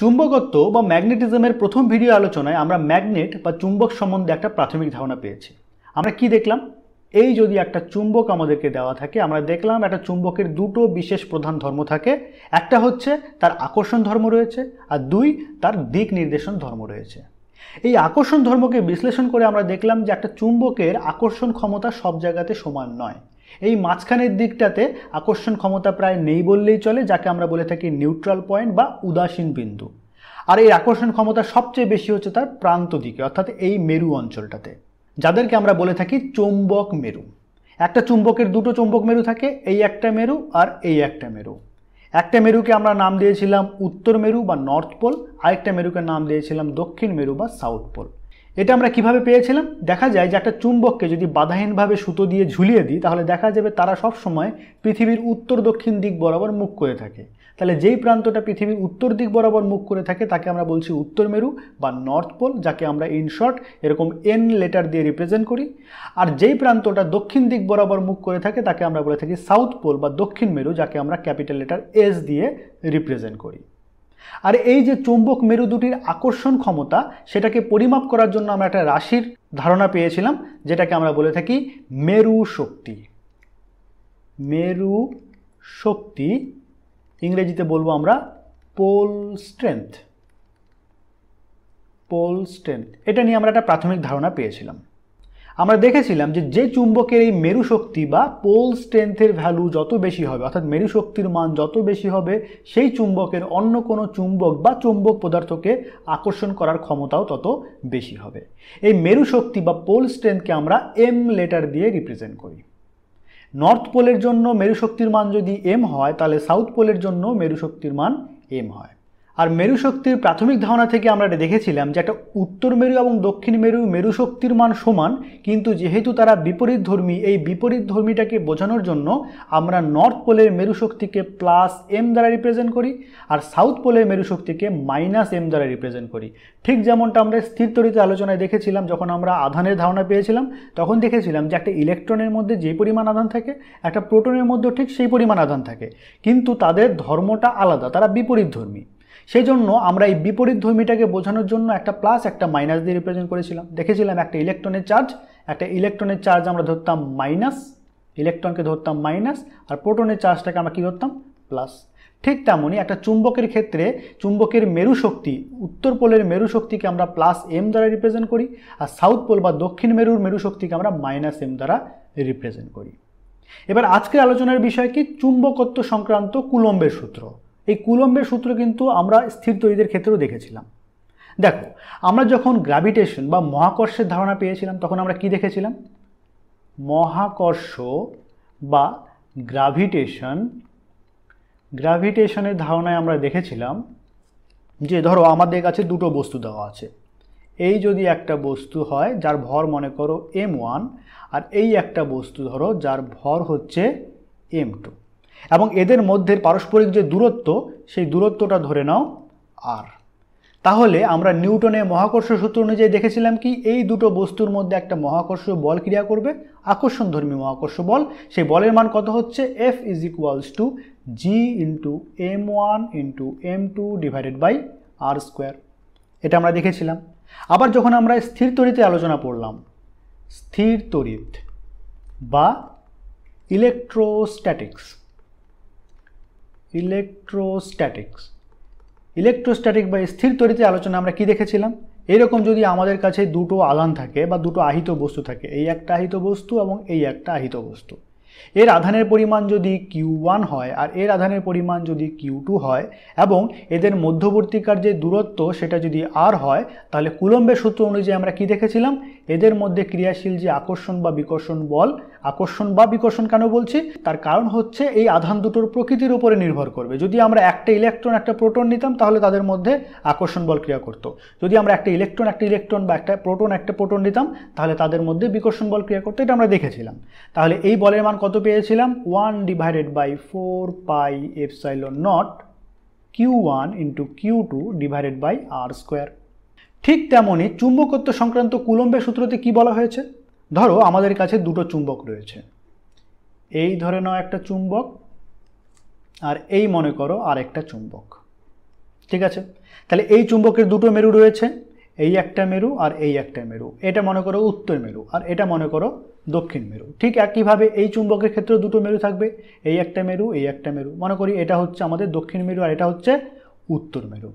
চুম্বকত্ব বা ম্যাগনেটিজমের প্রথম ভিডিও আলোচনায় আমরা ম্যাগনেট বা চুম্বক সম্বন্ধে একটা প্রাথমিক ধারণা পেয়েছি আমরা কি দেখলাম এই যদি একটা চুম্বক আমাদেরকে দেওয়া থাকে আমরা দেখলাম একটা চুম্বকের দুটো বিশেষ প্রধান ধর্ম থাকে একটা হচ্ছে তার আকর্ষণ ধর্ম রয়েছে আর দুই তার দিক নির্দেশন ধর্ম রয়েছে এই আকর্ষণ ধর্মকে বিশ্লেষণ করে আমরা দেখলাম যে একটা চুম্বকের আকর্ষণ ক্ষমতা সব জায়গাতে সমান নয় এই মাঝখানের দিকটাতে আকর্ষণ ক্ষমতা প্রায় নেই বললেই চলে যাকে আমরা বলে থাকি নিউট্রাল পয়েন্ট বা উদাসীন বিন্দু আর এই আকর্ষণ ক্ষমতা সবচেয়ে বেশি হচ্ছে তার প্রান্ত দিকে অর্থাৎ এই মেরু অঞ্চলটাতে যাদেরকে আমরা বলে থাকি চৌম্বক মেরু একটা চুম্বকের দুটো চুম্বক মেরু থাকে এই একটা মেরু আর এই একটা মেরু একটা মেরুকে আমরা নাম দিয়েছিলাম উত্তর মেরু বা নর্থ পোল আরেকটা মেরুকে নাম দিয়েছিলাম দক্ষিণ মেরু বা সাউথ পোল এটা আমরা কিভাবে পেয়েছিলাম দেখা যায় যে একটা চুম্বককে যদি বাধাহীনভাবে সুতো দিয়ে ঝুলিয়ে দিই তাহলে দেখা যাবে তারা সব সময় পৃথিবীর উত্তর দক্ষিণ দিক বরাবর মুখ করে থাকে তাহলে যেই প্রান্তটা পৃথিবীর উত্তর দিক বরাবর মুখ করে থাকে তাকে আমরা বলছি উত্তর মেরু বা নর্থ পোল যাকে আমরা ইন শর্ট এরকম এন লেটার দিয়ে রিপ্রেজেন্ট করি আর যেই প্রান্তটা দক্ষিণ দিক বরাবর মুখ করে থাকে তাকে আমরা বলে থাকি সাউথ পোল বা দক্ষিণ মেরু যাকে আমরা ক্যাপিটাল লেটার এস দিয়ে রিপ্রেজেন্ট করি আর এই যে চুম্বক মেরু দুটির আকর্ষণ ক্ষমতা সেটাকে পরিমাপ করার জন্য আমরা একটা রাশির ধারণা পেয়েছিলাম যেটাকে আমরা বলে থাকি মেরু শক্তি মেরু শক্তি ইংরেজিতে বলবো আমরা পোল স্ট্রেংথ পোল স্ট্রেংথ এটা নিয়ে আমরা একটা প্রাথমিক ধারণা পেয়েছিলাম আমরা দেখেছিলাম যে যে চুম্বকের এই মেরু শক্তি বা পোল স্ট্রেংথের ভ্যালু যত বেশি হবে অর্থাৎ মেরু শক্তির মান যত বেশি হবে সেই চুম্বকের অন্য কোনো চুম্বক বা চুম্বক পদার্থকে আকর্ষণ করার ক্ষমতাও তত বেশি হবে এই মেরু শক্তি বা পোল স্ট্রেংথকে আমরা এম লেটার দিয়ে রিপ্রেজেন্ট করি নর্থ পোলের জন্য মেরু শক্তির মান যদি এম হয় তাহলে সাউথ পোলের জন্য মেরু শক্তির মান এম হয় আর মেরু শক্তির প্রাথমিক ধারণা থেকে আমরা এটা দেখেছিলাম যে একটা উত্তর মেরু এবং দক্ষিণ মেরু মেরু শক্তির মান সমান কিন্তু যেহেতু তারা বিপরীত ধর্মী এই বিপরীত ধর্মীটাকে বোঝানোর জন্য আমরা নর্থ পোলের মেরু শক্তিকে প্লাস এম দ্বারা রিপ্রেজেন্ট করি আর সাউথ পোলের মেরু শক্তিকে মাইনাস এম দ্বারা রিপ্রেজেন্ট করি ঠিক যেমনটা আমরা স্থির তরিতে আলোচনায় দেখেছিলাম যখন আমরা আধানের ধারণা পেয়েছিলাম তখন দেখেছিলাম যে একটা ইলেকট্রনের মধ্যে যে পরিমাণ আধান থাকে একটা প্রোটনের মধ্যেও ঠিক সেই পরিমাণ আধান থাকে কিন্তু তাদের ধর্মটা আলাদা তারা বিপরীত ধর্মী সেই জন্য আমরা এই বিপরীত ধর্মীটাকে বোঝানোর জন্য একটা প্লাস একটা মাইনাস দিয়ে রিপ্রেজেন্ট করেছিলাম দেখেছিলাম একটা ইলেকট্রনের চার্জ একটা ইলেকট্রনের চার্জ আমরা ধরতাম মাইনাস ইলেকট্রনকে ধরতাম মাইনাস আর প্রোটনের চার্জটাকে আমরা কী ধরতাম প্লাস ঠিক তেমনই একটা চুম্বকের ক্ষেত্রে চুম্বকের মেরু শক্তি উত্তর পোলের মেরু শক্তিকে আমরা প্লাস এম দ্বারা রিপ্রেজেন্ট করি আর সাউথ পোল বা দক্ষিণ মেরুর মেরু শক্তিকে আমরা মাইনাস এম দ্বারা রিপ্রেজেন্ট করি এবার আজকের আলোচনার বিষয় কি চুম্বকত্ব সংক্রান্ত কুলম্বের সূত্র এই কুলম্বের সূত্র কিন্তু আমরা স্থির তৈরিদের ক্ষেত্রেও দেখেছিলাম দেখো আমরা যখন গ্র্যাভিটেশন বা মহাকর্ষের ধারণা পেয়েছিলাম তখন আমরা কি দেখেছিলাম মহাকর্ষ বা গ্র্যাভিটেশন গ্র্যাভিটেশনের ধারণায় আমরা দেখেছিলাম যে ধরো আমাদের কাছে দুটো বস্তু দেওয়া আছে এই যদি একটা বস্তু হয় যার ভর মনে করো এম ওয়ান আর এই একটা বস্তু ধরো যার ভর হচ্ছে এম টু এবং এদের মধ্যে পারস্পরিক যে দূরত্ব সেই দূরত্বটা ধরে নাও আর তাহলে আমরা নিউটনের মহাকর্ষ সূত্র অনুযায়ী দেখেছিলাম কি এই দুটো বস্তুর মধ্যে একটা মহাকর্ষ বল ক্রিয়া করবে আকর্ষণধর্মী মহাকর্ষ বল সেই বলের মান কত হচ্ছে F is equals to G into M one into M two divided by R square এটা আমরা দেখেছিলাম আবার যখন আমরা স্থির তরিতে আলোচনা করলাম স্থির তরিত বা ইলেকট্রোস্ট্যাটিক্স ইলেকট্রোস্ট্যাটিক্স ইলেকট্রোস্ট্যাটিক বা স্থির তড়িতে আলোচনা আমরা কি দেখেছিলাম এরকম যদি আমাদের কাছে দুটো আধান থাকে বা দুটো আহিত বস্তু থাকে এই একটা আহিত বস্তু এবং এই একটা আহিত বস্তু এর আধানের পরিমাণ যদি কিউ ওয়ান হয় আর এর আধানের পরিমাণ যদি কিউ টু হয় এবং এদের মধ্যবর্তীকার যে দূরত্ব সেটা যদি আর হয় তাহলে কুলম্বের সূত্র অনুযায়ী আমরা কি দেখেছিলাম এদের মধ্যে ক্রিয়াশীল যে আকর্ষণ বা বিকর্ষণ বল আকর্ষণ বা বিকর্ষণ কেন বলছি তার কারণ হচ্ছে এই আধান দুটোর প্রকৃতির উপরে নির্ভর করবে যদি আমরা একটা ইলেকট্রন একটা প্রোটন নিতাম তাহলে তাদের মধ্যে আকর্ষণ বল ক্রিয়া করতো যদি আমরা একটা ইলেকট্রন একটা ইলেকট্রন বা একটা প্রোটন একটা প্রোটন নিতাম তাহলে তাদের মধ্যে বিকর্ষণ বল ক্রিয়া করতো এটা আমরা দেখেছিলাম তাহলে এই বলের মান কত পেয়েছিলাম one divided by four pi epsilon not Q one into Q two divided by R square ঠিক তেমনই চুম্বকত্ব সংক্রান্ত কুলম্বের সূত্রতে কি বলা হয়েছে ধরো আমাদের কাছে দুটো চুম্বক রয়েছে এই ধরে নাও একটা চুম্বক আর এই মনে করো আর একটা চুম্বক ঠিক আছে তাহলে এই চুম্বকের দুটো মেরু রয়েছে এই একটা মেরু আর এই একটা মেরু এটা মনে করো উত্তর মেরু আর এটা মনে করো দক্ষিণ মেরু ঠিক একইভাবে এই চুম্বকের ক্ষেত্রে দুটো মেরু থাকবে এই একটা মেরু এই একটা মেরু মনে করি এটা হচ্ছে আমাদের দক্ষিণ মেরু আর এটা হচ্ছে উত্তর মেরু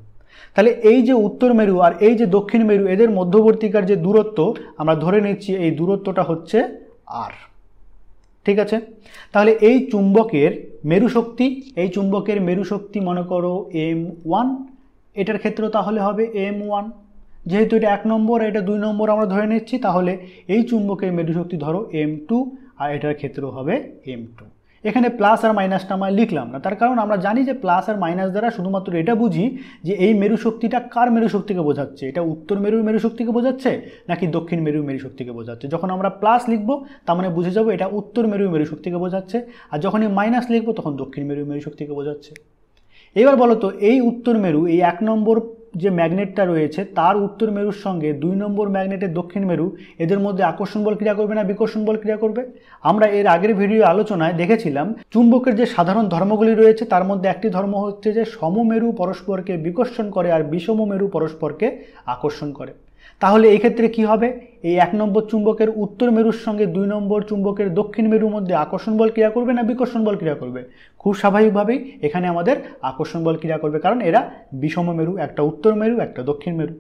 তাহলে এই যে উত্তর মেরু আর এই যে দক্ষিণ মেরু এদের মধ্যবর্তীকার যে দূরত্ব আমরা ধরে নিচ্ছি এই দূরত্বটা হচ্ছে আর ঠিক আছে তাহলে এই চুম্বকের মেরু শক্তি এই চুম্বকের মেরু শক্তি মনে করো এম ওয়ান এটার ক্ষেত্রে তাহলে হবে এম ওয়ান যেহেতু এটা এক নম্বর আর এটা দুই নম্বর আমরা ধরে নিচ্ছি তাহলে এই চুম্বকের মেরুশক্তি ধরো এম টু আর এটার ক্ষেত্রেও হবে এম টু এখানে প্লাস আর মাইনাসটা আমরা লিখলাম না তার কারণ আমরা জানি যে প্লাস আর মাইনাস দ্বারা শুধুমাত্র এটা বুঝি যে এই মেরু শক্তিটা কার মেরু শক্তিকে বোঝাচ্ছে এটা উত্তর মেরুর মেরু শক্তিকে বোঝাচ্ছে নাকি দক্ষিণ মেরুর মেরু শক্তিকে বোঝাচ্ছে যখন আমরা প্লাস লিখব তার মানে বুঝে যাবো এটা উত্তর মেরুর মেরু শক্তিকে বোঝাচ্ছে আর যখনই মাইনাস লিখবো তখন দক্ষিণ মেরুর মেরু শক্তিকে বোঝাচ্ছে এবার বলো তো এই উত্তর মেরু এই এক নম্বর যে ম্যাগনেটটা রয়েছে তার উত্তর মেরুর সঙ্গে দুই নম্বর ম্যাগনেটের দক্ষিণ মেরু এদের মধ্যে আকর্ষণ বল ক্রিয়া করবে না বিকর্ষণ বল ক্রিয়া করবে আমরা এর আগের ভিডিও আলোচনায় দেখেছিলাম চুম্বকের যে সাধারণ ধর্মগুলি রয়েছে তার মধ্যে একটি ধর্ম হচ্ছে যে সমমেরু পরস্পরকে বিকর্ষণ করে আর বিষম মেরু পরস্পরকে আকর্ষণ করে তাহলে এক্ষেত্রে কি হবে এই এক নম্বর চুম্বকের উত্তর মেরুর সঙ্গে দুই নম্বর চুম্বকের দক্ষিণ মেরুর মধ্যে আকর্ষণ বল ক্রিয়া করবে না বিকর্ষণ বল ক্রিয়া করবে খুব স্বাভাবিকভাবেই এখানে আমাদের আকর্ষণ বল ক্রিয়া করবে কারণ এরা বিষম মেরু একটা উত্তর মেরু একটা দক্ষিণ মেরু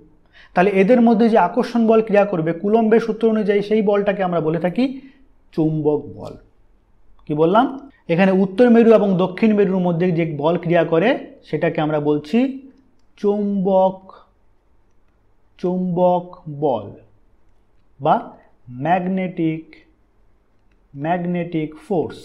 তাহলে এদের মধ্যে যে আকর্ষণ বল ক্রিয়া করবে কুলম্বের সূত্র অনুযায়ী সেই বলটাকে আমরা বলে থাকি চুম্বক বল কি বললাম এখানে উত্তর মেরু এবং দক্ষিণ মেরুর মধ্যে যে বল ক্রিয়া করে সেটাকে আমরা বলছি চুম্বক চৌম্বক বল বা ম্যাগনেটিক ম্যাগনেটিক ফোর্স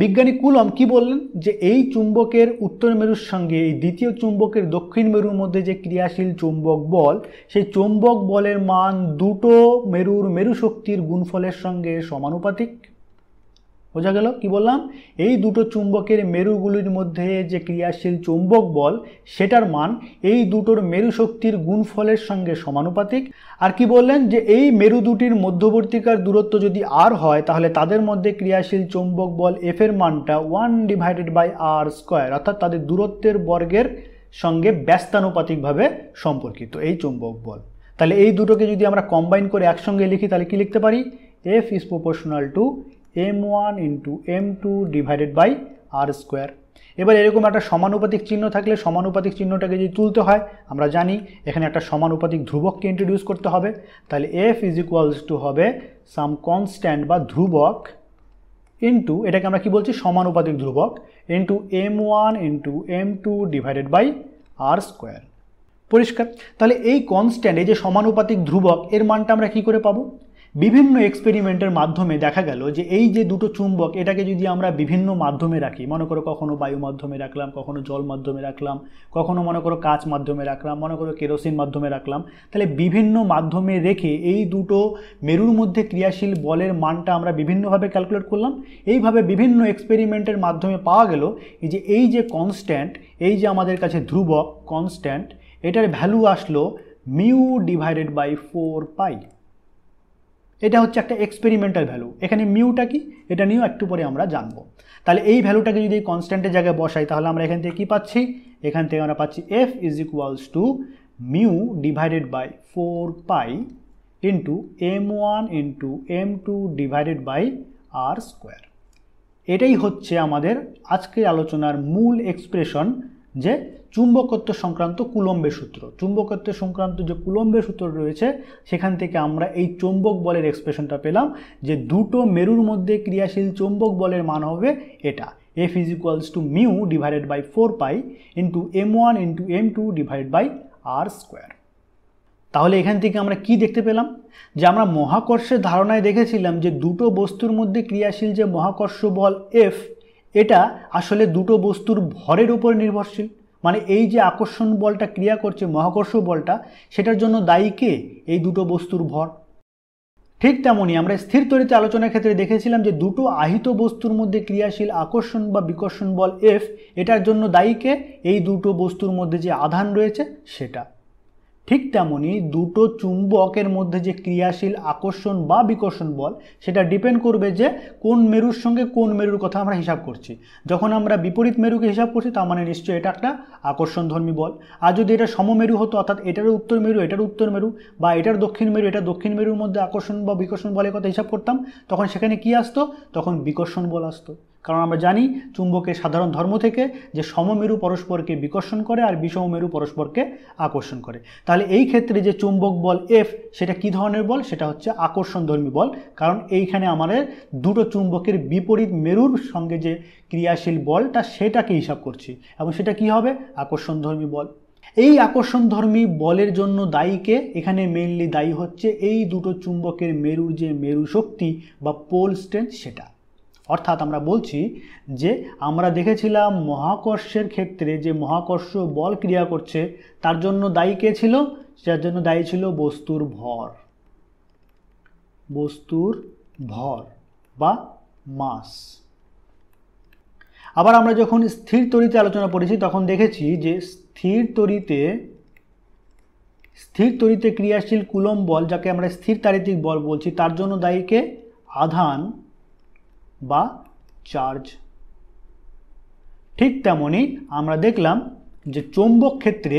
বিজ্ঞানী কুলম কি বললেন যে এই চুম্বকের উত্তর মেরুর সঙ্গে এই দ্বিতীয় চুম্বকের দক্ষিণ মেরুর মধ্যে যে ক্রিয়াশীল চুম্বক বল সেই চুম্বক বলের মান দুটো মেরুর মেরু শক্তির গুণফলের সঙ্গে সমানুপাতিক বোঝা গেল কি বললাম এই দুটো চুম্বকের মেরুগুলির মধ্যে যে ক্রিয়াশীল চুম্বক বল সেটার মান এই দুটোর মেরু শক্তির গুণফলের সঙ্গে সমানুপাতিক আর কি বললেন যে এই মেরু দুটির মধ্যবর্তীকার দূরত্ব যদি আর হয় তাহলে তাদের মধ্যে ক্রিয়াশীল চুম্বক বল এফ এর মানটা one divided by R square অর্থাৎ তাদের দূরত্বের বর্গের সঙ্গে ব্যস্তানুপাতিকভাবে সম্পর্কিত এই চুম্বক বল তাহলে এই দুটোকে যদি আমরা কম্বাইন করে একসঙ্গে লিখি তাহলে কি লিখতে পারি F is proportional to M one into M two divided by R square এবার এরকম একটা সমানুপাতিক চিহ্ন থাকলে সমানুপাতিক চিহ্নটাকে যদি তুলতে হয় আমরা জানি এখানে একটা সমানুপাতিক ধ্রুবককে ইন্ট্রোডিউস করতে হবে তাহলে এফ ইজ ইকুয়ালস টু হবে সাম কনস্ট্যান্ট বা ধ্রুবক ইন্টু এটাকে আমরা কি বলছি সমানুপাতিক ধ্রুবক into M one into M two divided by R square পরিষ্কার তাহলে এই কনস্ট্যান্ট এই যে সমানুপাতিক ধ্রুবক এর মানটা আমরা কি করে পাবো বিভিন্ন এক্সপেরিমেন্টের মাধ্যমে দেখা গেল যে এই যে দুটো চুম্বক এটাকে যদি আমরা বিভিন্ন মাধ্যমে রাখি মনে করো কখনো বায়ু মাধ্যমে রাখলাম কখনো জল মাধ্যমে রাখলাম কখনো মনে করো কাঁচ মাধ্যমে রাখলাম মনে করো কেরোসিন মাধ্যমে রাখলাম তাহলে বিভিন্ন মাধ্যমে রেখে এই দুটো মেরুর মধ্যে ক্রিয়াশীল বলের মানটা আমরা বিভিন্নভাবে ক্যালকুলেট করলাম এইভাবে বিভিন্ন এক্সপেরিমেন্টের মাধ্যমে পাওয়া গেল যে এই যে কনস্ট্যান্ট এই যে আমাদের কাছে ধ্রুবক কনস্ট্যান্ট এটার ভ্যালু আসলো mu divided by four pi এটা হচ্ছে একটা এক্সপেরিমেন্টাল ভ্যালু এখানে মিউটা কি এটা নিয়েও একটু পরে আমরা জানবো তাহলে এই ভ্যালুটাকে যদি কনস্ট্যান্টের জায়গায় বসাই তাহলে আমরা এখান থেকে কী পাচ্ছি এখান থেকে আমরা পাচ্ছি F is equals to mu divided by four pi into M one into M two divided by R square এটাই হচ্ছে আমাদের আজকের আলোচনার মূল এক্সপ্রেশন যে চুম্বকত্ব সংক্রান্ত কুলম্বের সূত্র চুম্বকত্ব সংক্রান্ত যে কুলম্বের সূত্র রয়েছে সেখান থেকে আমরা এই চৌম্বক বলের এক্সপ্রেশনটা পেলাম যে দুটো মেরুর মধ্যে ক্রিয়াশীল চৌম্বক বলের মান হবে এটা F is equals to mu divided by four pi into M one into M two divide by R square তাহলে এখান থেকে আমরা কি দেখতে পেলাম যে আমরা মহাকর্ষের ধারণায় দেখেছিলাম যে দুটো বস্তুর মধ্যে ক্রিয়াশীল যে মহাকর্ষ বল এফ এটা আসলে দুটো বস্তুর ভরের উপর নির্ভরশীল মানে এই যে আকর্ষণ বলটা ক্রিয়া করছে মহাকর্ষ বলটা সেটার জন্য দায়ী কে এই দুটো বস্তুর ভর ঠিক তেমনই আমরা স্থির তরিতে আলোচনার ক্ষেত্রে দেখেছিলাম যে দুটো আহিত বস্তুর মধ্যে ক্রিয়াশীল আকর্ষণ বা বিকর্ষণ বল এফ এটার জন্য দায়ীকে এই দুটো বস্তুর মধ্যে যে আধান রয়েছে সেটা ঠিক তেমনই দুটো চুম্বকের মধ্যে যে ক্রিয়াশীল আকর্ষণ বা বিকর্ষণ বল সেটা ডিপেন্ড করবে যে কোন মেরুর সঙ্গে কোন মেরুর কথা আমরা হিসাব করছি যখন আমরা বিপরীত মেরুকে হিসাব করছি তার মানে নিশ্চয়ই এটা একটা আকর্ষণধর্মী বল আর যদি এটা সমমেরু হতো অর্থাৎ এটার উত্তর মেরু এটার উত্তর মেরু বা এটার দক্ষিণ মেরু এটা দক্ষিণ মেরুর মধ্যে আকর্ষণ বা বিকর্ষণ বলের কথা হিসাব করতাম তখন সেখানে কি আসতো তখন বিকর্ষণ বল আসতো কারণ আমরা জানি চুম্বকের সাধারণ ধর্ম থেকে যে সমমেরু পরস্পরকে বিকর্ষণ করে আর বিষমমেরু পরস্পরকে আকর্ষণ করে তাহলে এই ক্ষেত্রে যে চুম্বক বল এফ সেটা কি ধরনের বল সেটা হচ্ছে আকর্ষণধর্মী বল কারণ এইখানে আমাদের দুটো চুম্বকের বিপরীত মেরুর সঙ্গে যে ক্রিয়াশীল বলটা সেটাকে হিসাব করছি এবং সেটা কি হবে আকর্ষণধর্মী বল এই আকর্ষণধর্মী বলের জন্য দায়ীকে এখানে মেনলি দায়ী হচ্ছে এই দুটো চুম্বকের মেরুর যে মেরু শক্তি বা পোল স্ট্রেন্থ সেটা অর্থাৎ আমরা বলছি যে আমরা দেখেছিলাম মহাকর্ষের ক্ষেত্রে যে মহাকর্ষ বল ক্রিয়া করছে তার জন্য দায়ী কে ছিল যার জন্য দায়ী ছিল বস্তুর ভর বস্তুর ভর বা মাস আবার আমরা যখন স্থির তরিতে আলোচনা করেছি তখন দেখেছি যে স্থির তরিতে স্থির তরিতে ক্রিয়াশীল কুলম বল যাকে আমরা স্থির তারিতিক বল বলছি তার জন্য দায়ীকে আধান বা চার্জ ঠিক তেমনই আমরা দেখলাম যে চৌম্বক ক্ষেত্রে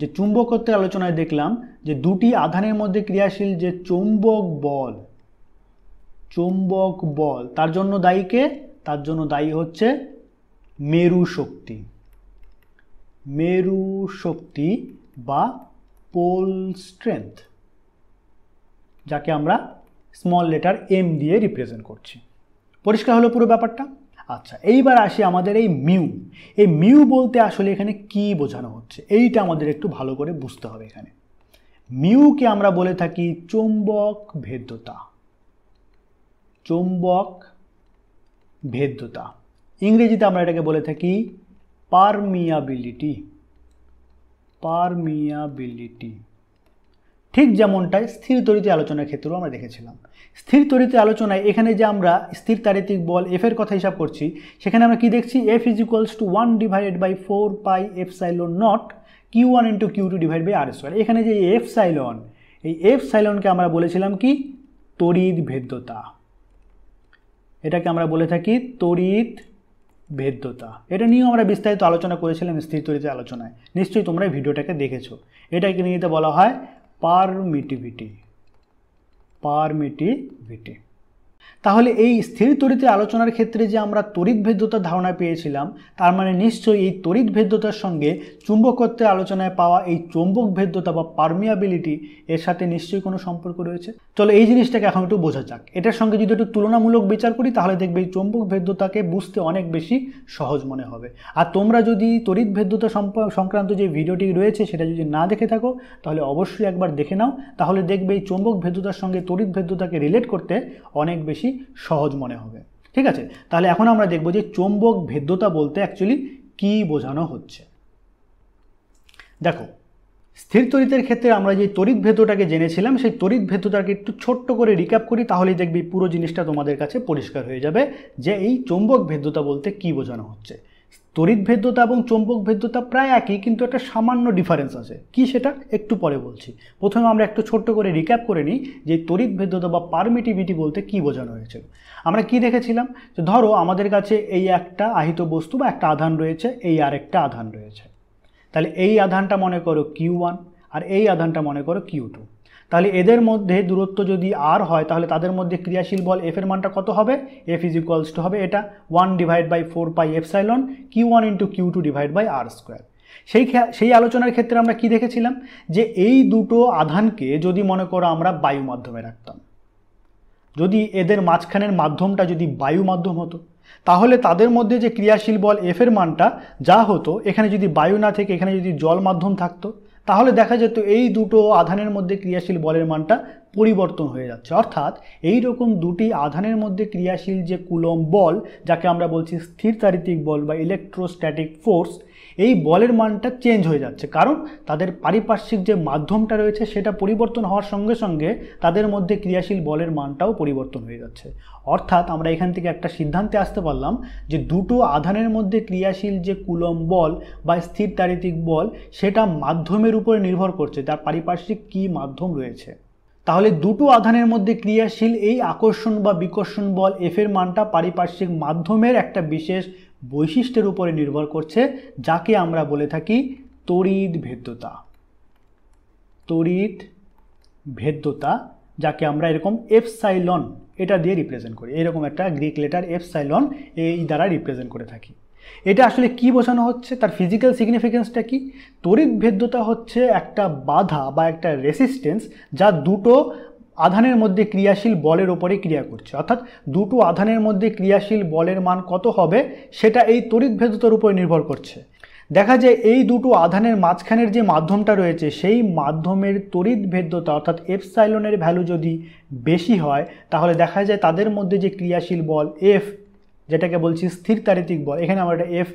যে চুম্বকত্বের আলোচনায় দেখলাম যে দুটি আধানের মধ্যে ক্রিয়াশীল যে চৌম্বক বল চৌম্বক বল তার জন্য দায়ীকে তার জন্য দায়ী হচ্ছে মেরু শক্তি মেরু শক্তি বা পোল স্ট্রেংথ যাকে আমরা স্মল লেটার এম দিয়ে রিপ্রেজেন্ট করছি পরিষ্কার হলো পুরো ব্যাপারটা আচ্ছা এইবার আসি আমাদের এই মিউ এই মিউ বলতে আসলে এখানে কি বোঝানো হচ্ছে এইটা আমাদের একটু ভালো করে বুঝতে হবে এখানে মিউকে আমরা বলে থাকি চুম্বক ভেদ্যতা চুম্বক ভেদ্যতা ইংরেজিতে আমরা এটাকে বলে থাকি পারমিয়াবিলিটি পারমিয়াবিলিটি ঠিক যেমনটাই স্থির তরিতে আলোচনার ক্ষেত্রেও আমরা দেখেছিলাম স্থির তরিতে আলোচনায় এখানে যে আমরা স্থির তারিতিক বল এফ এর কথা হিসাব করছি সেখানে আমরা কি দেখছি F is equals to one divided by four pi epsilon not Q one into Q two divide by R square এখানে যে এফ সাইলন এই এফ সাইলনকে আমরা বলেছিলাম কি তড়িৎ ভেদ্যতা এটাকে আমরা বলে থাকি তড়িৎ ভেদ্যতা এটা নিয়েও আমরা বিস্তারিত আলোচনা করেছিলাম স্থির তরিতে আলোচনায় নিশ্চয়ই তোমরা ভিডিওটাকে দেখেছো এটাকে নিয়ে বলা হয় पारमिटिविटी पारमिटिविटी তাহলে এই স্থির তড়িতের আলোচনার ক্ষেত্রে যে আমরা তড়িৎ ভেদ্যতার ধারণা পেয়েছিলাম তার মানে নিশ্চয়ই এই তড়িৎ ভেদ্যতার সঙ্গে চুম্বকত্বের আলোচনায় পাওয়া এই চুম্বক ভেদ্যতা বা পারমিয়াবিলিটি এর সাথে নিশ্চয়ই কোনো সম্পর্ক রয়েছে চলো এই জিনিসটাকে এখন একটু বোঝা যাক এটার সঙ্গে যদি একটু তুলনামূলক বিচার করি তাহলে দেখবে এই চুম্বক ভেদ্যতাকে বুঝতে অনেক বেশি সহজ মনে হবে আর তোমরা যদি তড়িৎ ভেদ্যতা সংক্রান্ত যে ভিডিওটি রয়েছে সেটা যদি না দেখে থাকো তাহলে অবশ্যই একবার দেখে নাও তাহলে দেখবে এই চুম্বক ভেদ্যতার সঙ্গে তড়িৎ ভেদ্যতাকে রিলেট করতে অনেক বেশি বেশি সহজ মনে হবে ঠিক আছে তাহলে এখন আমরা দেখব যে চৌম্বক ভেদ্যতা বলতে অ্যাকচুয়ালি কী বোঝানো হচ্ছে দেখো স্থির তরিতের ক্ষেত্রে আমরা যে তরিত ভেদ্যটাকে জেনেছিলাম সেই তরিত ভেদ্যতাকে একটু ছোট্ট করে রিক্যাপ করি তাহলেই দেখবি পুরো জিনিসটা তোমাদের কাছে পরিষ্কার হয়ে যাবে যে এই চৌম্বক ভেদ্যতা বলতে কী বোঝানো হচ্ছে তড়িৎ ভেদ্যতা এবং চৌম্বক ভেদ্যতা প্রায় একই কিন্তু একটা সামান্য ডিফারেন্স আছে কি সেটা একটু পরে বলছি প্রথমে আমরা একটু ছোট্ট করে রিক্যাপ করে নিই যে তড়িৎ ভেদ্যতা বা পারমিটিভিটি বলতে কি বোঝানো হয়েছে আমরা কি দেখেছিলাম যে ধরো আমাদের কাছে এই একটা আহিত বস্তু বা একটা আধান রয়েছে এই আর একটা আধান রয়েছে তাহলে এই আধানটা মনে করো কিউ ওয়ান আর এই আধানটা মনে করো কিউ টু তাহলে এদের মধ্যে দূরত্ব যদি আর হয় তাহলে তাদের মধ্যে ক্রিয়াশীল বল এফ এর মানটা কত হবে এফ ইজ ইকুয়ালস টু হবে এটা one divide by four pi epsilon Q one into Q two divide by R square সেই সেই আলোচনার ক্ষেত্রে আমরা কি দেখেছিলাম যে এই দুটো আধানকে যদি মনে করো আমরা বায়ু মাধ্যমে রাখতাম যদি এদের মাঝখানের মাধ্যমটা যদি বায়ু মাধ্যম হতো তাহলে তাদের মধ্যে যে ক্রিয়াশীল বল এফের মানটা যা হতো এখানে যদি বায়ু না থেকে এখানে যদি জল মাধ্যম থাকতো তাহলে দেখা যেত এই দুটো আধানের মধ্যে ক্রিয়াশীল বলের মানটা পরিবর্তন হয়ে যাচ্ছে অর্থাৎ এই রকম দুটি আধানের মধ্যে ক্রিয়াশীল যে কুলম বল যাকে আমরা বলছি স্থিরতারিতিক বল বা ইলেকট্রোস্ট্যাটিক ফোর্স এই বলের মানটা চেঞ্জ হয়ে যাচ্ছে কারণ তাদের পারিপার্শ্বিক যে মাধ্যমটা রয়েছে সেটা পরিবর্তন হওয়ার সঙ্গে সঙ্গে তাদের মধ্যে ক্রিয়াশীল বলের মানটাও পরিবর্তন হয়ে যাচ্ছে অর্থাৎ আমরা এখান থেকে একটা সিদ্ধান্তে আসতে পারলাম যে দুটো আধানের মধ্যে ক্রিয়াশীল যে কুলম বল বা স্থির তারিতিক বল সেটা মাধ্যমের উপরে নির্ভর করছে তার পারিপার্শ্বিক কী মাধ্যম রয়েছে তাহলে দুটো আধানের মধ্যে ক্রিয়াশীল এই আকর্ষণ বা বিকর্ষণ বল এফের মানটা পারিপার্শ্বিক মাধ্যমের একটা বিশেষ বৈশিষ্ট্যের উপরে নির্ভর করছে যাকে আমরা বলে থাকি তড়িৎ ভেদ্যতা তড়িৎ ভেদ্যতা যাকে আমরা এরকম এফসাইলন এটা দিয়ে রিপ্রেজেন্ট করি এরকম একটা গ্রিক লেটার এফসাইলন এই দ্বারা রিপ্রেজেন্ট করে থাকি এটা আসলে কি বোঝানো হচ্ছে তার ফিজিক্যাল সিগনিফিকেন্সটা কি তড়িৎ ভেদ্যতা হচ্ছে একটা বাধা বা একটা রেসিস্টেন্স যা দুটো আধানের মধ্যে ক্রিয়াশীল বলের ওপরে ক্রিয়া করছে অর্থাৎ দুটো আধানের মধ্যে ক্রিয়াশীল বলের মান কত হবে সেটা এই তড়িৎ উপর নির্ভর করছে দেখা যায় এই দুটো আধানের মাঝখানের যে মাধ্যমটা রয়েছে সেই মাধ্যমের তড়িৎ ভেদ্যতা অর্থাৎ এফসাইলনের ভ্যালু যদি বেশি হয় তাহলে দেখা যায় তাদের মধ্যে যে ক্রিয়াশীল বল এফ যেটাকে বলছি স্থির তারিতিক বল এখানে আমরা একটা এফ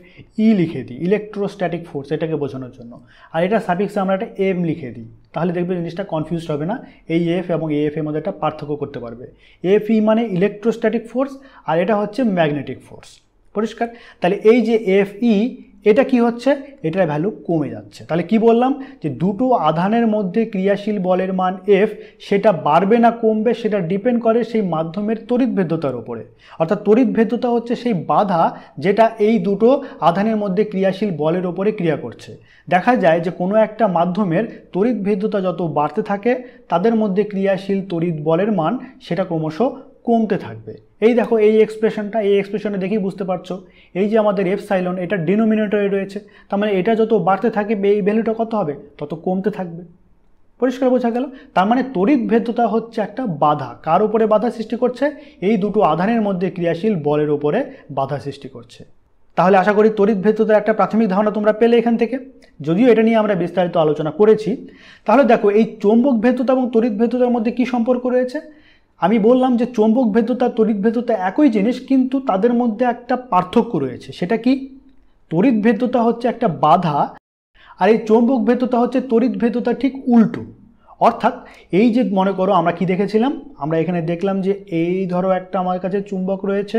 ই e লিখে দিই ইলেকট্রোস্ট্যাটিক ফোর্স এটাকে বোঝানোর জন্য আর এটা সাফিক্সে আমরা একটা এম লিখে দিই তাহলে দেখবে জিনিসটা কনফিউজ হবে না এই এফ এবং এফ এর মধ্যে একটা পার্থক্য করতে পারবে এফ ই e মানে ইলেকট্রোস্ট্যাটিক ফোর্স আর এটা হচ্ছে ম্যাগনেটিক ফোর্স পরিষ্কার তাহলে এই যে এফ ই e এটা কি হচ্ছে এটার ভ্যালু কমে যাচ্ছে তাহলে কি বললাম যে দুটো আধানের মধ্যে ক্রিয়াশীল বলের মান এফ সেটা বাড়বে না কমবে সেটা ডিপেন্ড করে সেই মাধ্যমের তড়িৎ ভেদ্যতার উপরে অর্থাৎ তড়িৎভেদ্যতা ভেদ্যতা হচ্ছে সেই বাধা যেটা এই দুটো আধানের মধ্যে ক্রিয়াশীল বলের ওপরে ক্রিয়া করছে দেখা যায় যে কোনো একটা মাধ্যমের তড়িৎভেদ্যতা ভেদ্যতা যত বাড়তে থাকে তাদের মধ্যে ক্রিয়াশীল তড়িৎ বলের মান সেটা ক্রমশ কমতে থাকবে এই দেখো এই এক্সপ্রেশনটা এই এক্সপ্রেশনে দেখেই বুঝতে পারছো এই যে আমাদের এফ সাইলন এটা ডিনোমিনেটরে রয়েছে তার মানে এটা যত বাড়তে থাকে এই ভ্যালুটা কত হবে তত কমতে থাকবে পরিষ্কার বোঝা গেল তার মানে তড়িৎ ভেদ্যতা হচ্ছে একটা বাধা কার উপরে বাধা সৃষ্টি করছে এই দুটো আধানের মধ্যে ক্রিয়াশীল বলের উপরে বাধা সৃষ্টি করছে তাহলে আশা করি তড়িৎ ভেদ্যতার একটা প্রাথমিক ধারণা তোমরা পেলে এখান থেকে যদিও এটা নিয়ে আমরা বিস্তারিত আলোচনা করেছি তাহলে দেখো এই চৌম্বক ভেদ্যতা এবং তড়িৎ ভেদ্যতার মধ্যে কি সম্পর্ক রয়েছে আমি বললাম যে চৌম্বক ভেদ্যতা তড়িৎ ভেদতা একই জিনিস কিন্তু তাদের মধ্যে একটা পার্থক্য রয়েছে সেটা কি তড়িৎ ভেদ্যতা হচ্ছে একটা বাধা আর এই চৌম্বক ভেদ্যতা হচ্ছে তড়িৎ ভেদতা ঠিক উল্টো অর্থাৎ এই যে মনে করো আমরা কি দেখেছিলাম আমরা এখানে দেখলাম যে এই ধরো একটা আমার কাছে চুম্বক রয়েছে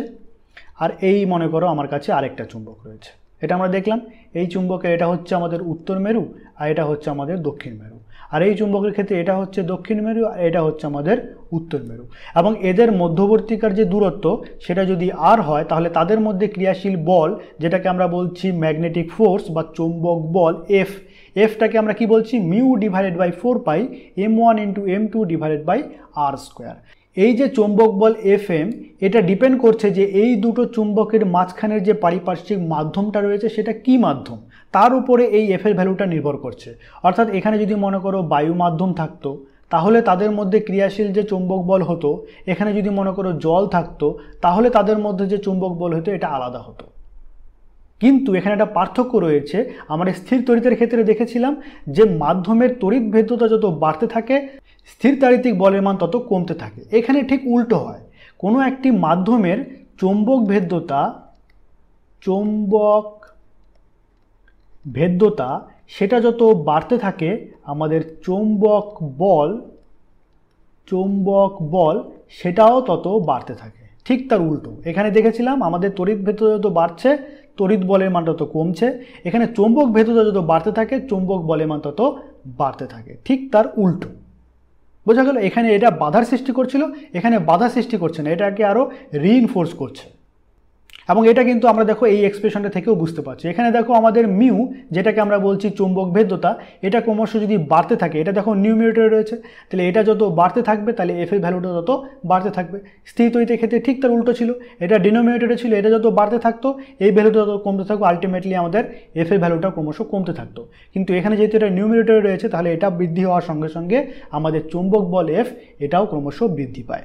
আর এই মনে করো আমার কাছে আরেকটা চুম্বক রয়েছে এটা আমরা দেখলাম এই চুম্বকে এটা হচ্ছে আমাদের উত্তর মেরু আর এটা হচ্ছে আমাদের দক্ষিণ মেরু আর এই চুম্বকের ক্ষেত্রে এটা হচ্ছে দক্ষিণ মেরু আর এটা হচ্ছে আমাদের উত্তর মেরু এবং এদের মধ্যবর্তীকার যে দূরত্ব সেটা যদি আর হয় তাহলে তাদের মধ্যে ক্রিয়াশীল বল যেটাকে আমরা বলছি ম্যাগনেটিক ফোর্স বা চুম্বক বল এফ এফটাকে আমরা কি বলছি mu divided by four pi M one into M two divided by R square এই যে চুম্বক বল এফ এম এটা ডিপেন্ড করছে যে এই দুটো চুম্বকের মাঝখানের যে পারিপার্শ্বিক মাধ্যমটা রয়েছে সেটা কি মাধ্যম তার উপরে এই এফের ভ্যালুটা নির্ভর করছে অর্থাৎ এখানে যদি মনে করো বায়ু মাধ্যম থাকতো তাহলে তাদের মধ্যে ক্রিয়াশীল যে চুম্বক বল হতো এখানে যদি মনে করো জল থাকতো তাহলে তাদের মধ্যে যে চুম্বক বল হতো এটা আলাদা হতো কিন্তু এখানে একটা পার্থক্য রয়েছে আমরা স্থির তড়িতের ক্ষেত্রে দেখেছিলাম যে মাধ্যমের তড়িৎ ভেদ্যতা যত বাড়তে থাকে স্থির তাড়িতিক বলের মান তত কমতে থাকে এখানে ঠিক উল্টো হয় কোনো একটি মাধ্যমের চুম্বক ভেদ্যতা চৌম্বক ভেদ্যতা সেটা যত বাড়তে থাকে আমাদের চৌম্বক বল চৌম্বক বল সেটাও তত বাড়তে থাকে ঠিক তার উল্টো এখানে দেখেছিলাম আমাদের তড়িৎ ভেদ্যতা যত বাড়ছে তড়িৎ বলের মান তত কমছে এখানে চৌম্বক ভেদ্যতা যত বাড়তে থাকে চৌম্বক বলের মান তত বাড়তে থাকে ঠিক তার উল্টো বোঝা গেল এখানে এটা বাধার সৃষ্টি করছিল এখানে বাধা সৃষ্টি করছে না এটাকে আরও রিইনফোর্স করছে এবং এটা কিন্তু আমরা দেখো এই এক্সপ্রেশনটা থেকেও বুঝতে পারছি এখানে দেখো আমাদের মিউ যেটাকে আমরা বলছি চুম্বক ভেদ্যতা এটা ক্রমশ যদি বাড়তে থাকে এটা দেখো নিউমিনেটরে রয়েছে তাহলে এটা যত বাড়তে থাকবে তাহলে এফ এর ভ্যালুটা তত বাড়তে থাকবে স্থির তৈরিতে ক্ষেত্রে ঠিক তার উল্টো ছিল এটা ডিনোমিনেটরে ছিল এটা যত বাড়তে থাকতো এই ভ্যালুটা তত কমতে থাকবে আলটিমেটলি আমাদের এফ এর ভ্যালুটা ক্রমশ কমতে থাকতো কিন্তু এখানে যেহেতু এটা নিউমিরেটরে রয়েছে তাহলে এটা বৃদ্ধি হওয়ার সঙ্গে সঙ্গে আমাদের চুম্বক বল এফ এটাও ক্রমশ বৃদ্ধি পায়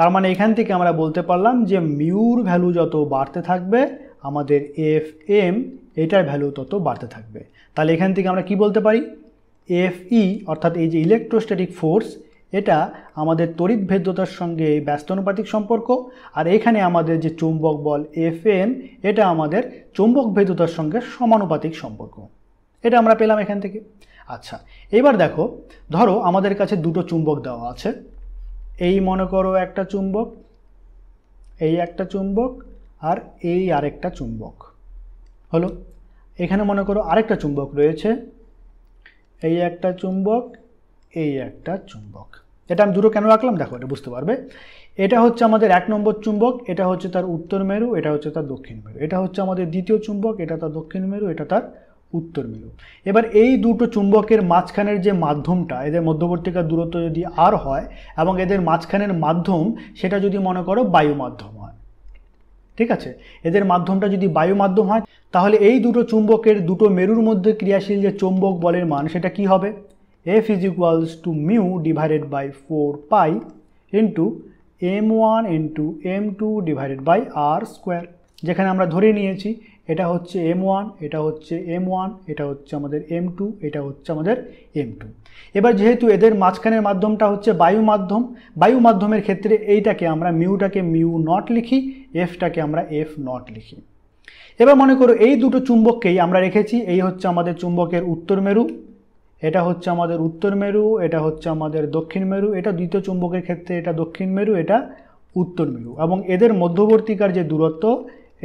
তার মানে এখান থেকে আমরা বলতে পারলাম যে মিউর ভ্যালু যত বাড়তে থাকবে আমাদের এফ এম এটার ভ্যালু তত বাড়তে থাকবে তাহলে এখান থেকে আমরা কি বলতে পারি এফ ই অর্থাৎ এই যে ইলেকট্রোস্ট্যাটিক ফোর্স এটা আমাদের তড়িৎ ভেদ্যতার সঙ্গে ব্যস্তানুপাতিক সম্পর্ক আর এখানে আমাদের যে চুম্বক বল এফ এম এটা আমাদের চুম্বক ভেদ্যতার সঙ্গে সমানুপাতিক সম্পর্ক এটা আমরা পেলাম এখান থেকে আচ্ছা এবার দেখো ধরো আমাদের কাছে দুটো চুম্বক দেওয়া আছে এই মনে করো একটা চুম্বক এই একটা চুম্বক আর এই আরেকটা চুম্বক হলো এখানে মনে করো আরেকটা চুম্বক রয়েছে এই একটা চুম্বক এই একটা চুম্বক এটা আমি দুটো কেন রাখলাম দেখো এটা বুঝতে পারবে এটা হচ্ছে আমাদের এক নম্বর চুম্বক এটা হচ্ছে তার উত্তর মেরু এটা হচ্ছে তার দক্ষিণ মেরু এটা হচ্ছে আমাদের দ্বিতীয় চুম্বক এটা তার দক্ষিণ মেরু এটা তার উত্তর মিল এবার এই দুটো চুম্বকের মাঝখানের যে মাধ্যমটা এদের মধ্যবর্তীকার দূরত্ব যদি আর হয় এবং এদের মাঝখানের মাধ্যম সেটা যদি মনে করো বায়ু মাধ্যম হয় ঠিক আছে এদের মাধ্যমটা যদি বায়ু মাধ্যম হয় তাহলে এই দুটো চুম্বকের দুটো মেরুর মধ্যে ক্রিয়াশীল যে চুম্বক বলের মান সেটা কি হবে F is equals to mu divided by four pi into M one into M two divided by R square যেখানে আমরা ধরে নিয়েছি এটা হচ্ছে এম ওয়ান এটা হচ্ছে এম ওয়ান এটা হচ্ছে আমাদের এম টু এটা হচ্ছে আমাদের এম টু এবার যেহেতু এদের মাঝখানের মাধ্যমটা হচ্ছে বায়ু মাধ্যম বায়ু মাধ্যমের ক্ষেত্রে এইটাকে আমরা মিউটাকে মিউ নট লিখি এফটাকে আমরা এফ নট লিখি এবার মনে করো এই দুটো চুম্বককেই আমরা রেখেছি এই হচ্ছে আমাদের চুম্বকের উত্তর মেরু এটা হচ্ছে আমাদের উত্তর মেরু এটা হচ্ছে আমাদের দক্ষিণ মেরু এটা দ্বিতীয় চুম্বকের ক্ষেত্রে এটা দক্ষিণ মেরু এটা উত্তর মেরু এবং এদের মধ্যবর্তীকার যে দূরত্ব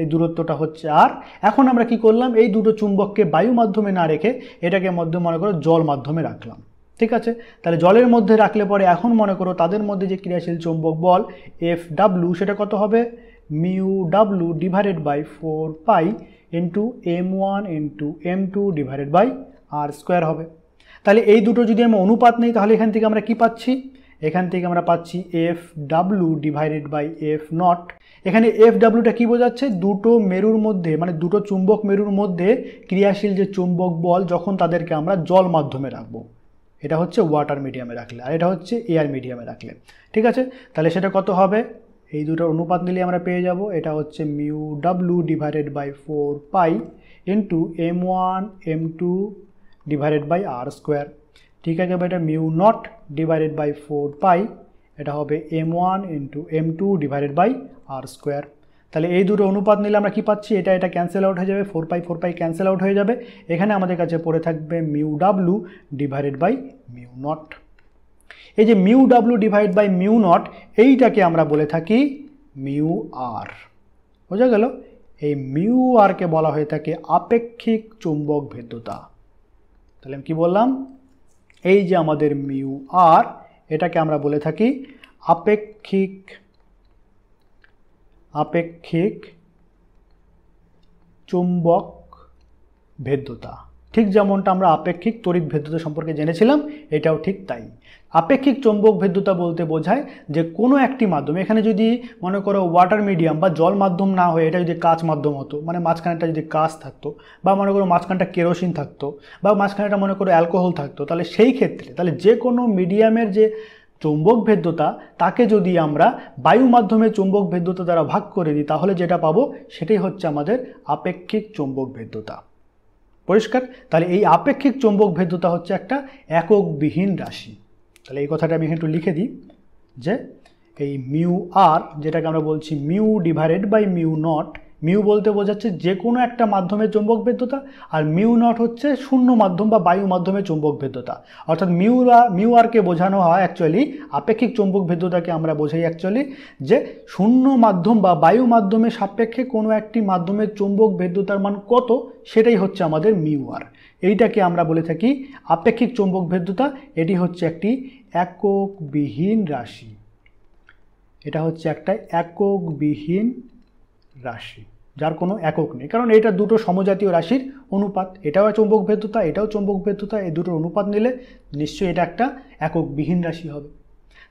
এই দূরত্বটা হচ্ছে আর এখন আমরা কি করলাম এই দুটো চুম্বককে বায়ু মাধ্যমে না রেখে এটাকে মধ্যে মনে করো জল মাধ্যমে রাখলাম ঠিক আছে তাহলে জলের মধ্যে রাখলে পরে এখন মনে করো তাদের মধ্যে যে ক্রিয়াশীল চুম্বক বল এফ ডাব্লু সেটা কত হবে mu W divided by four pi into M one into M two divided by R square হবে তাহলে এই দুটো যদি আমি অনুপাত নেই তাহলে এখান থেকে আমরা কি পাচ্ছি এখান থেকে আমরা পাচ্ছি F W divided by F not এখানে এফ ডাব্লুটা কী বোঝাচ্ছে দুটো মেরুর মধ্যে মানে দুটো চুম্বক মেরুর মধ্যে ক্রিয়াশীল যে চুম্বক বল যখন তাদেরকে আমরা জল মাধ্যমে রাখবো এটা হচ্ছে ওয়াটার মিডিয়ামে রাখলে আর এটা হচ্ছে এয়ার মিডিয়ামে রাখলে ঠিক আছে তাহলে সেটা কত হবে এই দুটোর অনুপাত নিলে আমরা পেয়ে যাব এটা হচ্ছে mu W divided by four pi into M one M two divided by R square ঠিক আছে এটা mu not divided by four pi এটা হবে M one into M two divided by R square তাহলে এই দুটো অনুপাত নিলে আমরা কি পাচ্ছি এটা এটা ক্যান্সেল আউট হয়ে যাবে four pi four pi cancel out হয়ে যাবে এখানে আমাদের কাছে পড়ে থাকবে mu W divided by mu not এই যে mu W divide by mu not এইটাকে আমরা বলে থাকি মিউ আর বোঝা গেল এই মিউ আরকে বলা হয়ে থাকে আপেক্ষিক চুম্বক ভেদ্যতা তাহলে আমি কী বললাম এই যে আমাদের মিউ আর এটাকে আমরা বলে থাকি আপেক্ষিক আপেক্ষিক চুম্বক ভেদ্যতা ঠিক যেমনটা আমরা আপেক্ষিক তড়িৎ ভেদ্যতা সম্পর্কে জেনেছিলাম এটাও ঠিক তাই আপেক্ষিক চৌম্বক ভেদ্যতা বলতে বোঝায় যে কোনো একটি মাধ্যম এখানে যদি মনে করো ওয়াটার মিডিয়াম বা জল মাধ্যম না হয়ে এটা যদি কাঁচ মাধ্যম হতো মানে মাঝখানেটা যদি কাঁচ থাকতো বা মনে করো মাঝখানটা কেরোসিন থাকতো বা মাঝখানেটা মনে করো অ্যালকোহল থাকতো তাহলে সেই ক্ষেত্রে তাহলে যে কোনো মিডিয়ামের যে চৌম্বক ভেদ্যতা তাকে যদি আমরা বায়ু মাধ্যমে চৌম্বক ভেদ্যতা দ্বারা ভাগ করে দিই তাহলে যেটা পাবো সেটাই হচ্ছে আমাদের আপেক্ষিক চৌম্বক ভেদ্যতা পরিষ্কার তাহলে এই আপেক্ষিক চৌম্বক ভেদ্যতা হচ্ছে একটা এককবিহীন রাশি তাহলে এই কথাটা আমি একটু লিখে দিই যে এই মিউ আর যেটাকে আমরা বলছি mu divided by mu not mu বলতে বোঝাচ্ছে যে কোনো একটা মাধ্যমে চুম্বক বেদ্যতা আর মিউ নট হচ্ছে শূন্য মাধ্যম বা বায়ু মাধ্যমে চুম্বক বেদ্যতা অর্থাৎ মিউ বা মিউ আরকে বোঝানো হয় অ্যাকচুয়ালি আপেক্ষিক চুম্বক বেদ্যতাকে আমরা বোঝাই অ্যাকচুয়ালি যে শূন্য মাধ্যম বা বায়ু মাধ্যমে সাপেক্ষে কোনো একটি মাধ্যমের চুম্বক বেদ্যতার মান কত সেটাই হচ্ছে আমাদের মিউ আর এইটাকে আমরা বলে থাকি আপেক্ষিক চুম্বক ভেদ্যতা এটি হচ্ছে একটি এককবিহীন রাশি এটা হচ্ছে একটা এককবিহীন রাশি যার কোনো একক নেই কারণ এটা দুটো সমজাতীয় রাশির অনুপাত এটাও চৌম্বক ভেদ্যতা এটাও চৌম্বক ভেদ্যতা এই দুটোর অনুপাত নিলে নিশ্চয়ই এটা একটা এককবিহীন রাশি হবে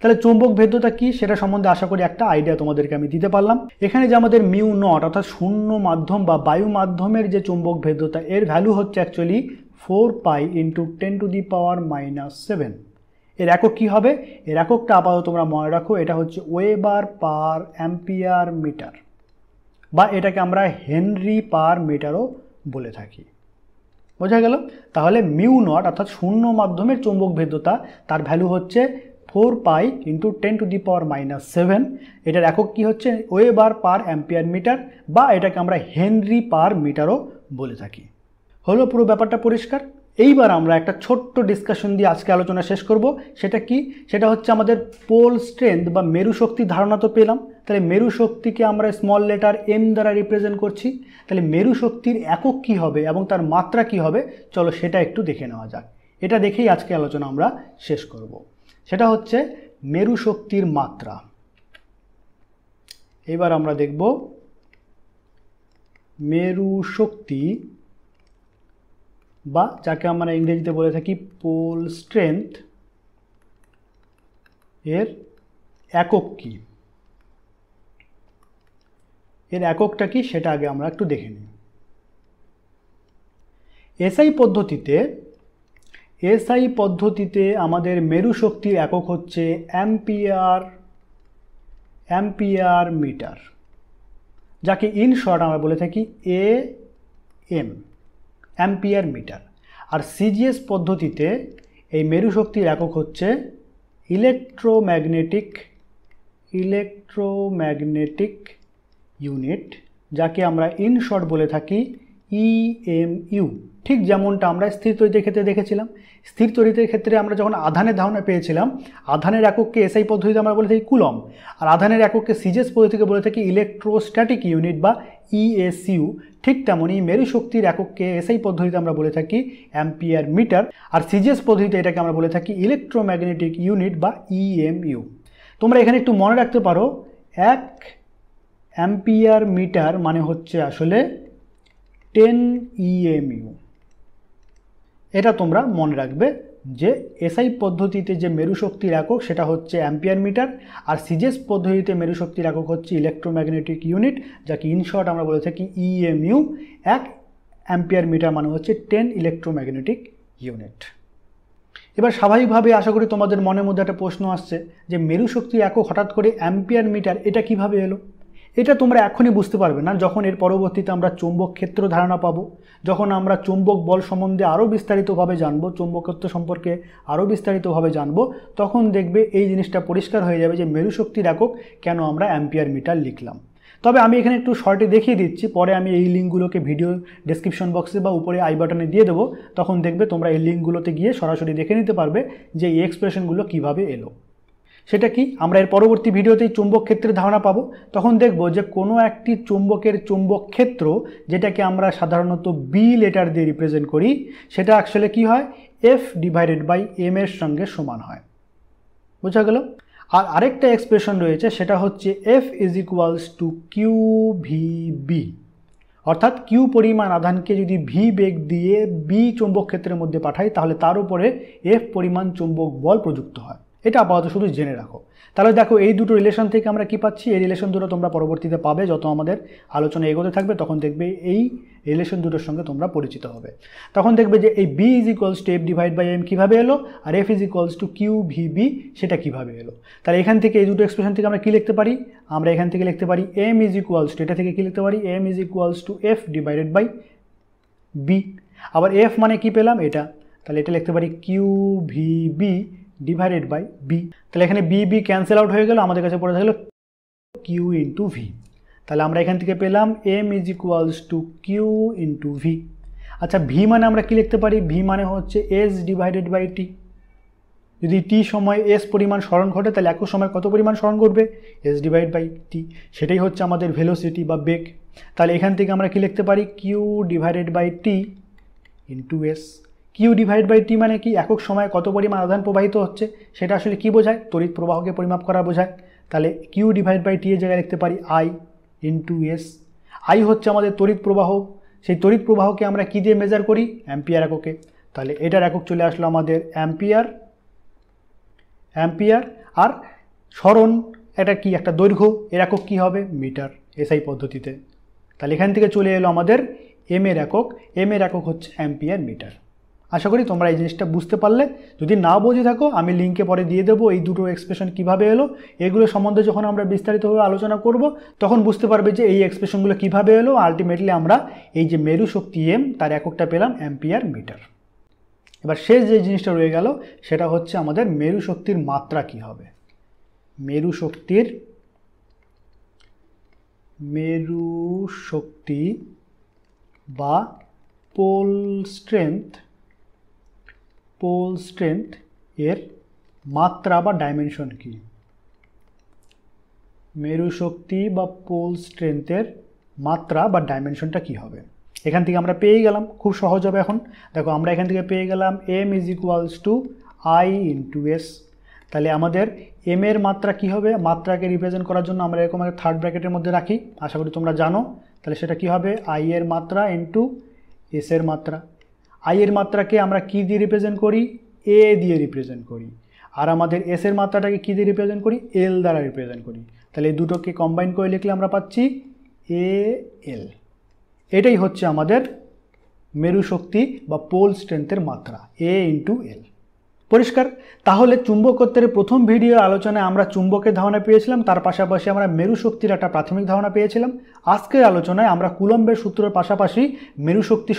তাহলে চৌম্বক ভেদ্যতা কি সেটা সম্বন্ধে আশা করি একটা আইডিয়া তোমাদেরকে আমি দিতে পারলাম এখানে যে আমাদের মিউ নট অর্থাৎ শূন্য মাধ্যম বা বায়ু মাধ্যমের যে চৌম্বক ভেদ্যতা এর ভ্যালু হচ্ছে actually four pi into ten to the power minus seven এর একক কী হবে এর এককটা আপাতত তোমরা মনে রাখো এটা হচ্ছে ওয়েবার পার অ্যাম্পিয়ার মিটার বা এটাকে আমরা হেনরি পার মিটারও বলে থাকি বোঝা গেল তাহলে মিউ নট অর্থাৎ শূন্য মাধ্যমের চৌম্বক ভেদ্যতা তার ভ্যালু হচ্ছে four pi into ten to the power minus seven এটার একক কী হচ্ছে ওয়েবার পার অ্যাম্পিয়ার মিটার বা এটাকে আমরা হেনরি পার মিটারও বলে থাকি হলো পুরো ব্যাপারটা পরিষ্কার এইবার আমরা একটা ছোট্ট ডিসকাশন দিয়ে আজকে আলোচনা শেষ করব সেটা কি সেটা হচ্ছে আমাদের পোল স্ট্রেংথ বা মেরু শক্তির ধারণা তো পেলাম তাহলে মেরু শক্তিকে আমরা স্মল লেটার এম দ্বারা রিপ্রেজেন্ট করছি তাহলে মেরু শক্তির একক কি হবে এবং তার মাত্রা কি হবে চলো সেটা একটু দেখে নেওয়া যাক এটা দেখেই আজকে আলোচনা আমরা শেষ করব সেটা হচ্ছে মেরু শক্তির মাত্রা এবার আমরা দেখব মেরু শক্তি বা যাকে আমরা ইংরেজিতে বলে থাকি পোল স্ট্রেংথ এর একক কি এর এককটা কি সেটা আগে আমরা একটু দেখে নিই এসআই পদ্ধতিতে এসআই পদ্ধতিতে আমাদের মেরু শক্তির একক হচ্ছে অ্যাম্পিয়ার অ্যাম্পিয়ার মিটার যাকে ইন শর্ট আমরা বলে থাকি এ এম অ্যাম্পিয়ার মিটার আর সিজিএস পদ্ধতিতে এই মেরুশক্তির একক হচ্ছে ইলেকট্রোম্যাগনেটিক ইলেকট্রোম্যাগনেটিক ইউনিট যাকে আমরা ইন বলে থাকি ইএমইউ e ঠিক যেমনটা আমরা স্থির তৈরির ক্ষেত্রে দেখেছিলাম স্থির তৈরিতের ক্ষেত্রে আমরা যখন আধানের ধারণা পেয়েছিলাম আধানের একককে এসআই পদ্ধতিতে আমরা বলে থাকি কুলম আর আধানের একককে সিজেস পদ্ধতিকে বলে থাকি ইলেকট্রোস্ট্যাটিক ইউনিট বা ইএসইউ e ঠিক তেমনই মেরু শক্তির একককে এসআই পদ্ধতিতে আমরা বলে থাকি অ্যাম্পিয়ার মিটার আর সিজেস পদ্ধতিতে এটাকে আমরা বলে থাকি ইলেকট্রোম্যাগনেটিক ইউনিট বা ইএমইউ e তোমরা এখানে একটু মনে রাখতে পারো এক অ্যাম্পিয়ার মিটার মানে হচ্ছে আসলে টেন ইএমইউ e এটা তোমরা মনে রাখবে যে এসআই পদ্ধতিতে যে মেরুশক্তির একক সেটা হচ্ছে অ্যাম্পিয়ার মিটার আর সিজেস পদ্ধতিতে মেরুশক্তির একক হচ্ছে ইলেকট্রোম্যাগনেটিক ইউনিট যাকে ইনশর্ট আমরা বলে থাকি ইএমইউ e এক অ্যাম্পিয়ার মিটার মানে হচ্ছে টেন ইলেকট্রোম্যাগনেটিক ইউনিট এবার স্বাভাবিকভাবে আশা করি তোমাদের মনের মধ্যে একটা প্রশ্ন আসছে যে মেরু একক হঠাৎ করে অ্যাম্পিয়ার মিটার এটা কিভাবে এলো এটা তোমরা এখনই বুঝতে পারবে না যখন এর পরবর্তীতে আমরা চৌম্বক ক্ষেত্র ধারণা পাবো যখন আমরা চৌম্বক বল সম্বন্ধে আরও বিস্তারিতভাবে জানবো চৌম্বকত্ব সম্পর্কে আরও বিস্তারিতভাবে জানবো তখন দেখবে এই জিনিসটা পরিষ্কার হয়ে যাবে যে মেরুশক্তি শক্তির একক কেন আমরা অ্যাম্পিয়ার মিটার লিখলাম তবে আমি এখানে একটু শর্টে দেখিয়ে দিচ্ছি পরে আমি এই লিঙ্কগুলোকে ভিডিও ডিসক্রিপশন বক্সে বা উপরে আই বাটনে দিয়ে দেবো তখন দেখবে তোমরা এই লিঙ্কগুলোতে গিয়ে সরাসরি দেখে নিতে পারবে যে এই এক্সপ্রেশনগুলো কীভাবে এলো সেটা কি আমরা এর পরবর্তী ভিডিওতেই চুম্বক ক্ষেত্রের ধারণা পাবো তখন দেখব যে কোনো একটি চুম্বকের চুম্বক ক্ষেত্র যেটাকে আমরা সাধারণত বি লেটার দিয়ে রিপ্রেজেন্ট করি সেটা আসলে কি হয় এফ ডিভাইডেড বাই এম এর সঙ্গে সমান হয় বোঝা গেল আর আরেকটা এক্সপ্রেশন রয়েছে সেটা হচ্ছে F is equals to Q V B অর্থাৎ কিউ পরিমাণ আধানকে যদি ভি বেগ দিয়ে বি চুম্বক ক্ষেত্রের মধ্যে পাঠাই তাহলে তার উপরে এফ পরিমাণ চুম্বক বল প্রযুক্ত হয় এটা আপাতত শুধু জেনে রাখো তাহলে দেখো এই দুটো রিলেশন থেকে আমরা কি পাচ্ছি এই রিলেশন দুটো তোমরা পরবর্তীতে পাবে যত আমাদের আলোচনা এগোতে থাকবে তখন দেখবে এই রিলেশন দুটোর সঙ্গে তোমরা পরিচিত হবে তখন দেখবে যে এই B is equals to F divide by M কীভাবে এলো আর F is equals to Q V B সেটা কীভাবে এলো তাহলে এখান থেকে এই দুটো এক্সপ্রেশন থেকে আমরা কী লিখতে পারি আমরা এখান থেকে লিখতে পারি এম ইজ ইকুয়ালস টু এটা থেকে কী লিখতে পারি M is equals to F divided by B আবার এফ মানে কি পেলাম এটা তাহলে এটা লিখতে পারি Q V B divided by B তাহলে এখানে বি বি ক্যান্সেল আউট হয়ে গেল আমাদের কাছে পড়ে থাকলো কিউ ইন্টু ভি তাহলে আমরা এখান থেকে পেলাম M is equals to Q into V আচ্ছা ভি মানে আমরা কী লিখতে পারি ভি মানে হচ্ছে এস ডিভাইডেড বাই টি যদি টি সময় এস পরিমাণ স্মরণ ঘটে তাহলে একই সময় কত পরিমাণ স্মরণ ঘটবে এস ডিভাইড বাই টি সেটাই হচ্ছে আমাদের ভেলোসিটি বা বেগ তাহলে এখান থেকে আমরা কী লিখতে পারি Q divided by T into S Q divide by T মানে কি একক সময়ে কত পরিমাণ আদান প্রবাহিত হচ্ছে সেটা আসলে কি বোঝায় তড়িৎ প্রবাহকে পরিমাপ করা বোঝায় তাহলে কিউ ডিভাইড বাই টি এর জায়গায় লিখতে পারি আই ইন্টু এস আই হচ্ছে আমাদের তড়িৎ প্রবাহ সেই তড়িৎ প্রবাহকে আমরা কী দিয়ে মেজার করি অ্যাম্পিয়ার এককে তাহলে এটার একক চলে আসলো আমাদের অ্যাম্পিয়ার অ্যাম্পিয়ার আর স্মরণ এটা কি একটা দৈর্ঘ্য এর একক কী হবে মিটার এসআই পদ্ধতিতে তাহলে এখান থেকে চলে এলো আমাদের এম এর একক এম এর একক হচ্ছে অ্যাম্পিয়ার মিটার আশা করি তোমরা এই জিনিসটা বুঝতে পারলে যদি না বুঝে থাকো আমি লিঙ্কে পরে দিয়ে দেবো এই দুটো এক্সপ্রেশন কিভাবে এলো এগুলো সম্বন্ধে যখন আমরা বিস্তারিতভাবে আলোচনা করব তখন বুঝতে পারবে যে এই এক্সপ্রেশনগুলো কিভাবে এলো আলটিমেটলি আমরা এই যে মেরু শক্তি এম তার এককটা পেলাম অ্যাম্পিয়ার মিটার এবার শেষ যে জিনিসটা রয়ে গেল সেটা হচ্ছে আমাদের মেরু শক্তির মাত্রা কি হবে মেরু শক্তির মেরু শক্তি বা পোল স্ট্রেংথ পোল স্ট্রেংথ এর মাত্রা বা ডাইমেনশন কি মেরু শক্তি বা পোল স্ট্রেংথের মাত্রা বা ডাইমেনশনটা কি হবে এখান থেকে আমরা পেয়ে গেলাম খুব সহজ হবে এখন দেখো আমরা এখান থেকে পেয়ে গেলাম M is equals to I into S তাহলে আমাদের এম এর মাত্রা কি হবে মাত্রাকে রিপ্রেজেন্ট করার জন্য আমরা এরকম একটা থার্ড ব্র্যাকেটের মধ্যে রাখি আশা করি তোমরা জানো তাহলে সেটা কি হবে আই এর মাত্রা ইন্টু এস এর মাত্রা আইয়ের মাত্রাকে আমরা কী দিয়ে রিপ্রেজেন্ট করি এ দিয়ে রিপ্রেজেন্ট করি আর আমাদের এসের মাত্রাটাকে কী দিয়ে রিপ্রেজেন্ট করি এল দ্বারা রিপ্রেজেন্ট করি তাহলে এই দুটোকে কম্বাইন করে লিখলে আমরা পাচ্ছি এ এল এটাই হচ্ছে আমাদের মেরু শক্তি বা পোল স্ট্রেংথের মাত্রা এ ইন্টু এল পরিষ্কার তাহলে চুম্বকত্বের প্রথম ভিডিও আলোচনায় আমরা চুম্বকের ধারণা পেয়েছিলাম তার পাশাপাশি আমরা মেরু শক্তির একটা প্রাথমিক ধারণা পেয়েছিলাম আজকের আলোচনায় আমরা কুলম্বের সূত্রের পাশাপাশি মেরু শক্তি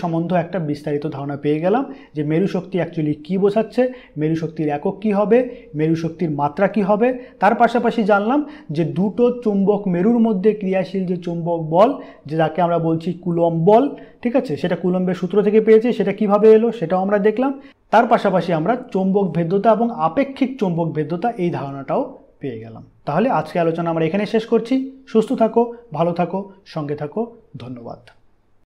একটা বিস্তারিত ধারণা পেয়ে গেলাম যে মেরু শক্তি অ্যাকচুয়ালি কী বোঝাচ্ছে মেরু শক্তির একক কী হবে মেরু শক্তির মাত্রা কী হবে তার পাশাপাশি জানলাম যে দুটো চুম্বক মেরুর মধ্যে ক্রিয়াশীল যে চুম্বক বল যে যাকে আমরা বলছি কুলম্ব বল ঠিক আছে সেটা কুলম্বের সূত্র থেকে পেয়েছি সেটা কিভাবে এলো সেটাও আমরা দেখলাম তার পাশাপাশি আমরা চৌম্বক ভেদ্যতা এবং আপেক্ষিক চৌম্বক ভেদ্যতা এই ধারণাটাও পেয়ে গেলাম তাহলে আজকে আলোচনা আমরা এখানে শেষ করছি সুস্থ থাকো ভালো থাকো সঙ্গে থাকো ধন্যবাদ